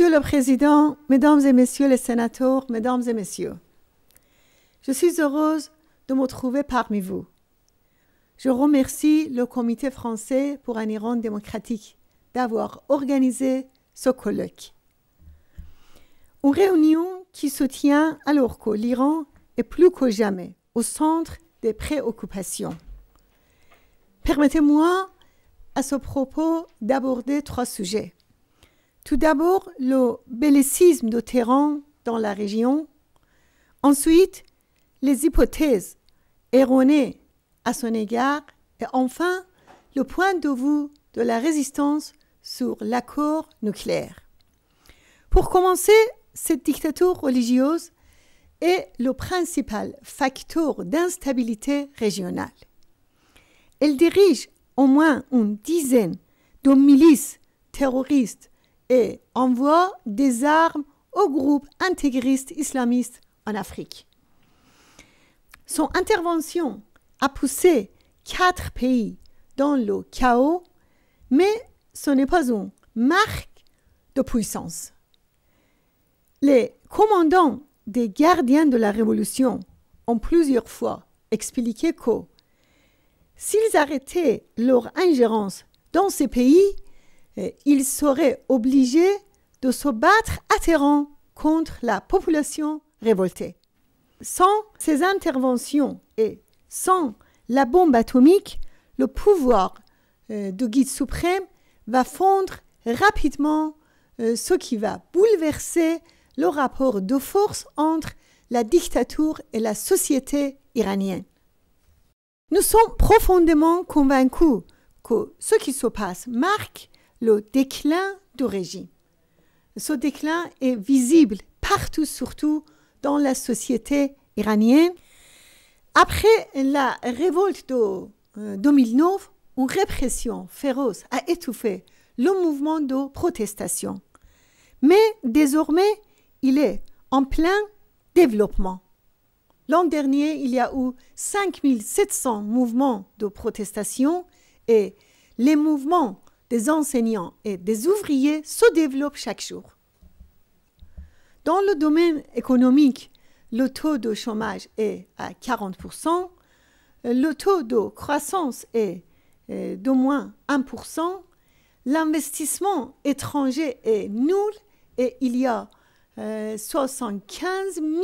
Monsieur le Président, Mesdames et Messieurs les sénateurs, Mesdames et Messieurs, je suis heureuse de me trouver parmi vous. Je remercie le Comité français pour un Iran démocratique d'avoir organisé ce colloque. Une réunion qui se tient alors que l'Iran est plus que jamais au centre des préoccupations. Permettez-moi à ce propos d'aborder trois sujets. Tout d'abord, le bellicisme de terrain dans la région. Ensuite, les hypothèses erronées à son égard. Et enfin, le point de vue de la résistance sur l'accord nucléaire. Pour commencer, cette dictature religieuse est le principal facteur d'instabilité régionale. Elle dirige au moins une dizaine de milices terroristes et envoie des armes aux groupes intégristes islamistes en Afrique. Son intervention a poussé quatre pays dans le chaos, mais ce n'est pas une marque de puissance. Les commandants des gardiens de la Révolution ont plusieurs fois expliqué que s'ils arrêtaient leur ingérence dans ces pays, il serait obligé de se battre à terre contre la population révoltée. Sans ces interventions et sans la bombe atomique, le pouvoir du euh, de guide suprême va fondre rapidement, euh, ce qui va bouleverser le rapport de force entre la dictature et la société iranienne. Nous sommes profondément convaincus que ce qui se passe marque le déclin du régime. Ce déclin est visible partout, surtout dans la société iranienne. Après la révolte de 2009, euh, une répression féroce a étouffé le mouvement de protestation. Mais désormais, il est en plein développement. L'an dernier, il y a eu 5700 mouvements de protestation et les mouvements des enseignants et des ouvriers se développent chaque jour. Dans le domaine économique, le taux de chômage est à 40%, le taux de croissance est euh, d'au moins 1%, l'investissement étranger est nul et il y a 75 euh, 000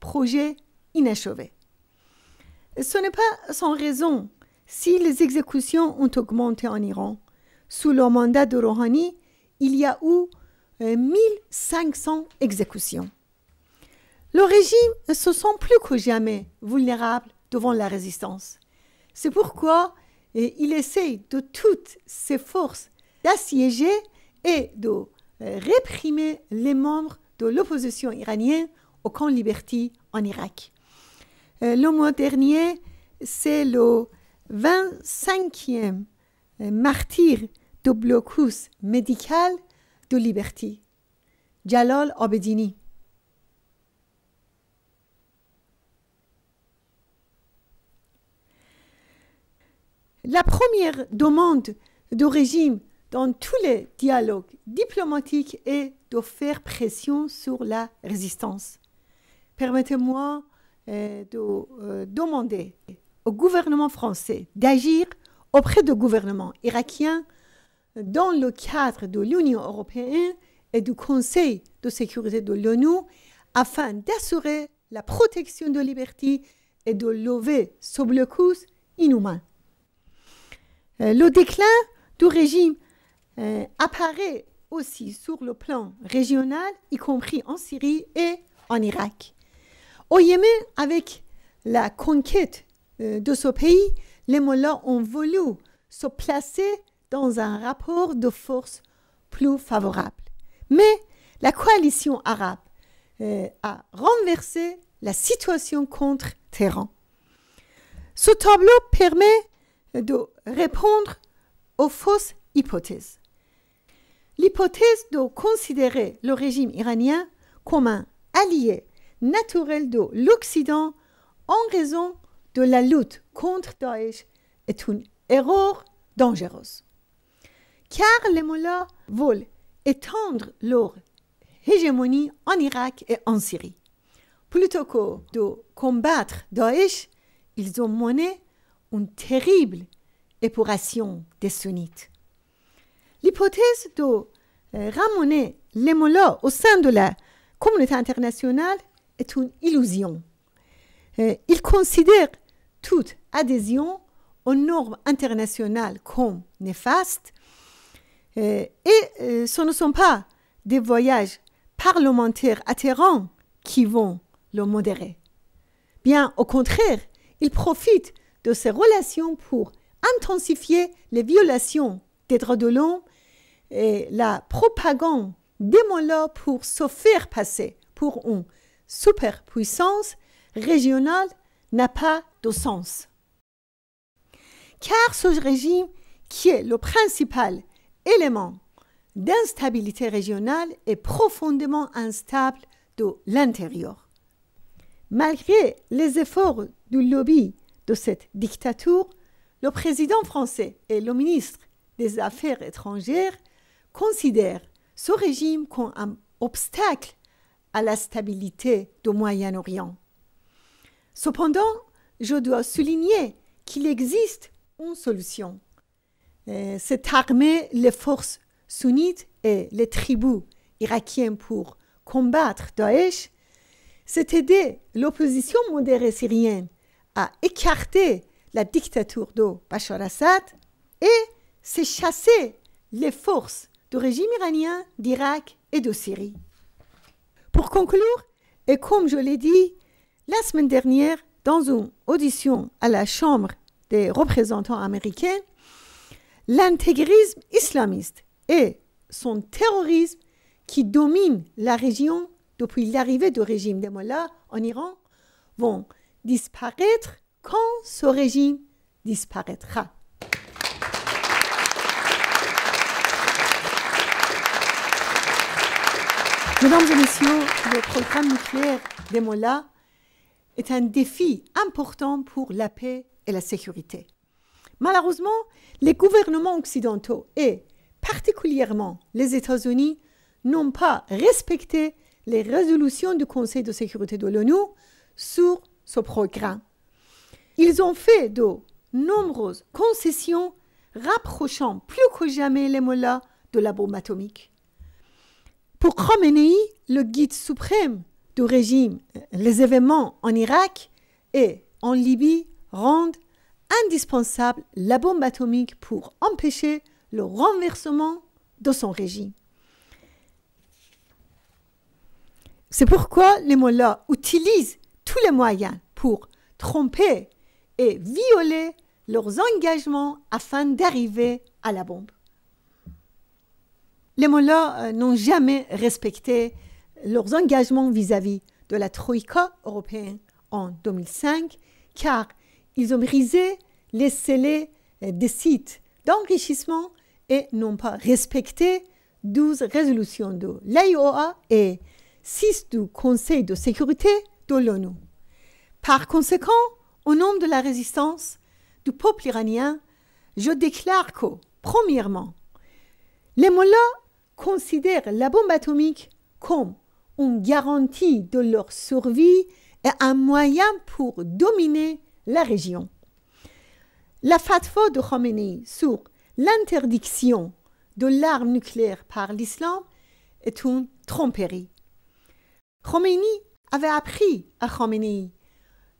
projets inachevés. Ce n'est pas sans raison si les exécutions ont augmenté en Iran sous le mandat de Rouhani, il y a eu 1500 euh, exécutions. Le régime se sent plus que jamais vulnérable devant la résistance. C'est pourquoi euh, il essaye de toutes ses forces d'assiéger et de euh, réprimer les membres de l'opposition iranienne au camp Liberty en Irak. Le mois dernier, c'est le 25e martyr du blocus médical de liberté. Jalal Abedini. La première demande du régime dans tous les dialogues diplomatiques est de faire pression sur la résistance. Permettez-moi euh, de euh, demander au gouvernement français d'agir auprès du gouvernement irakien dans le cadre de l'Union européenne et du Conseil de sécurité de l'ONU afin d'assurer la protection de liberté et de lever ce blocus inhumain. Euh, le déclin du régime euh, apparaît aussi sur le plan régional, y compris en Syrie et en Irak. Au Yémen, avec la conquête euh, de ce pays, les Mollahs ont voulu se placer dans un rapport de force plus favorable. Mais la coalition arabe euh, a renversé la situation contre Téhéran. Ce tableau permet de répondre aux fausses hypothèses. L'hypothèse de considérer le régime iranien comme un allié naturel de l'Occident en raison de la lutte contre Daesh est une erreur dangereuse car les mollahs veulent étendre leur hégémonie en Irak et en Syrie. Plutôt que de combattre Daesh, ils ont mené une terrible épuration des sunnites. L'hypothèse de euh, ramener les mollahs au sein de la communauté internationale est une illusion. Euh, ils considèrent toute adhésion aux normes internationales comme néfaste euh, et euh, ce ne sont pas des voyages parlementaires atterrants qui vont le modérer. Bien au contraire, il profite de ces relations pour intensifier les violations des droits de l'homme et la propagande des pour se faire passer pour une superpuissance régionale n'a pas de sens. Car ce régime, qui est le principal élément d'instabilité régionale est profondément instable de l'intérieur. Malgré les efforts du lobby de cette dictature, le président français et le ministre des Affaires étrangères considèrent ce régime comme un obstacle à la stabilité du Moyen-Orient. Cependant, je dois souligner qu'il existe une solution. Euh, c'est armée les forces sunnites et les tribus irakiennes pour combattre Daesh, c'est aider l'opposition modérée syrienne à écarter la dictature de Bachar Assad et c'est chasser les forces du régime iranien d'Irak et de Syrie. Pour conclure, et comme je l'ai dit la semaine dernière dans une audition à la Chambre des représentants américains, l'intégrisme islamiste et son terrorisme qui domine la région depuis l'arrivée du régime des Mollahs en Iran vont disparaître quand ce régime disparaîtra. Mesdames et messieurs, le programme nucléaire des Mollahs est un défi important pour la paix et la sécurité. Malheureusement, les gouvernements occidentaux et particulièrement les États-Unis n'ont pas respecté les résolutions du Conseil de sécurité de l'ONU sur ce programme. Ils ont fait de nombreuses concessions rapprochant plus que jamais les mollahs de la bombe atomique. Pour Khamenei, le guide suprême du régime, les événements en Irak et en Libye rendent indispensable la bombe atomique pour empêcher le renversement de son régime. C'est pourquoi les mollahs utilisent tous les moyens pour tromper et violer leurs engagements afin d'arriver à la bombe. Les mollahs euh, n'ont jamais respecté leurs engagements vis-à-vis -vis de la Troïka européenne en 2005 car ils ont brisé les scellés euh, des sites d'enrichissement et n'ont pas respecté 12 résolutions de l'AIOA et 6 du Conseil de sécurité de l'ONU. Par conséquent, au nom de la résistance du peuple iranien, je déclare que, premièrement, les Mollahs considèrent la bombe atomique comme une garantie de leur survie et un moyen pour dominer la région. La fatwa de Khomeini sur l'interdiction de l'arme nucléaire par l'islam est une tromperie. Khomeini avait appris à Khomeini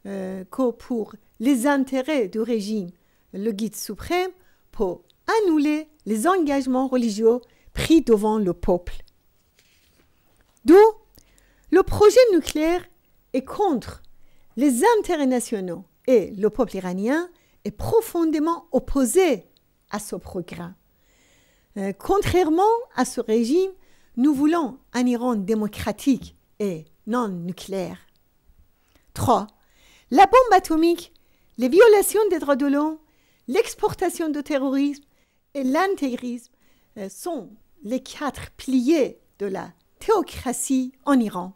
euh, que pour les intérêts du régime, le guide suprême peut annuler les engagements religieux pris devant le peuple. D'où le projet nucléaire est contre les intérêts nationaux et le peuple iranien est profondément opposé à ce programme. Euh, contrairement à ce régime, nous voulons un Iran démocratique et non nucléaire. 3. La bombe atomique, les violations des droits de l'homme, l'exportation de terrorisme et l'intégrisme euh, sont les quatre piliers de la théocratie en Iran.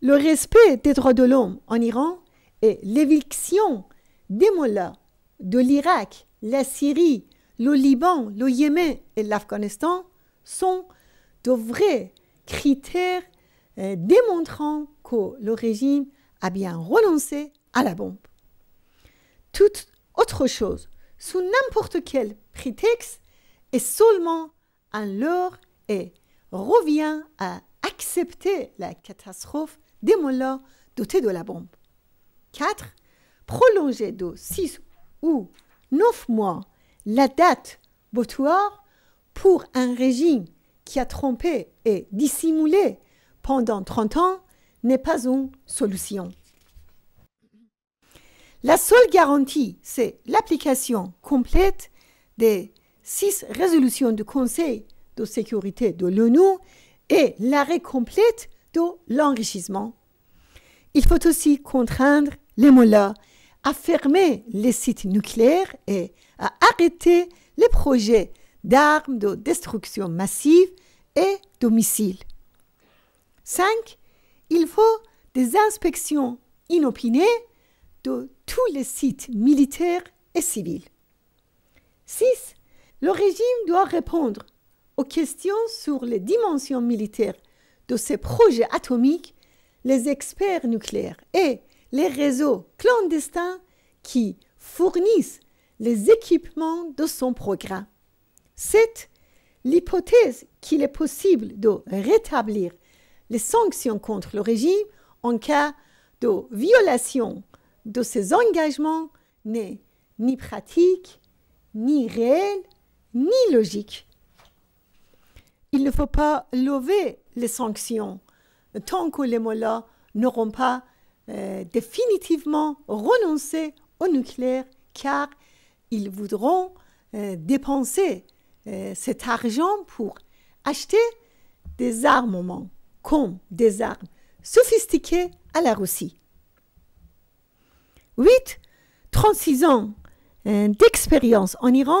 Le respect des droits de l'homme en Iran et l'éviction des Mollahs de l'Irak, la Syrie, le Liban, le Yémen et l'Afghanistan sont de vrais critères euh, démontrant que le régime a bien renoncé à la bombe. Toute autre chose, sous n'importe quel prétexte, est seulement un leurre et revient à accepter la catastrophe des mollahs dotés de la bombe prolonger de 6 ou 9 mois la date butoir pour un régime qui a trompé et dissimulé pendant 30 ans n'est pas une solution. La seule garantie, c'est l'application complète des six résolutions du Conseil de sécurité de l'ONU et l'arrêt complète de l'enrichissement. Il faut aussi contraindre les a fermé les sites nucléaires et a arrêté les projets d'armes de destruction massive et de missiles. 5. Il faut des inspections inopinées de tous les sites militaires et civils. 6. Le régime doit répondre aux questions sur les dimensions militaires de ses projets atomiques, les experts nucléaires et les réseaux clandestins qui fournissent les équipements de son programme. C'est l'hypothèse qu'il est possible de rétablir les sanctions contre le régime en cas de violation de ses engagements n'est ni pratique, ni réelle, ni logique. Il ne faut pas lever les sanctions tant que les mollahs n'auront pas euh, définitivement renoncer au nucléaire car ils voudront euh, dépenser euh, cet argent pour acheter des armements comme des armes sophistiquées à la Russie. 8. 36 ans d'expérience en Iran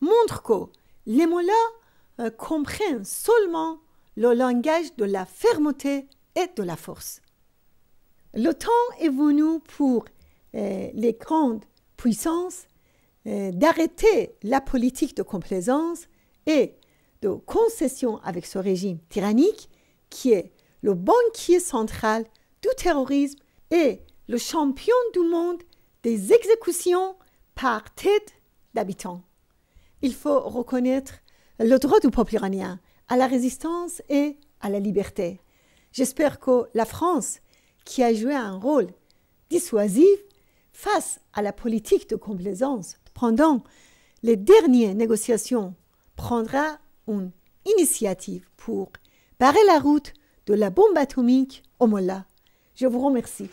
montrent que les mollahs comprennent seulement le langage de la fermeté et de la force. Le temps est venu pour euh, les grandes puissances euh, d'arrêter la politique de complaisance et de concession avec ce régime tyrannique qui est le banquier central du terrorisme et le champion du monde des exécutions par tête d'habitants. Il faut reconnaître le droit du peuple iranien à la résistance et à la liberté. J'espère que la France qui a joué un rôle dissuasif face à la politique de complaisance pendant les dernières négociations prendra une initiative pour barrer la route de la bombe atomique au Mola. Je vous remercie.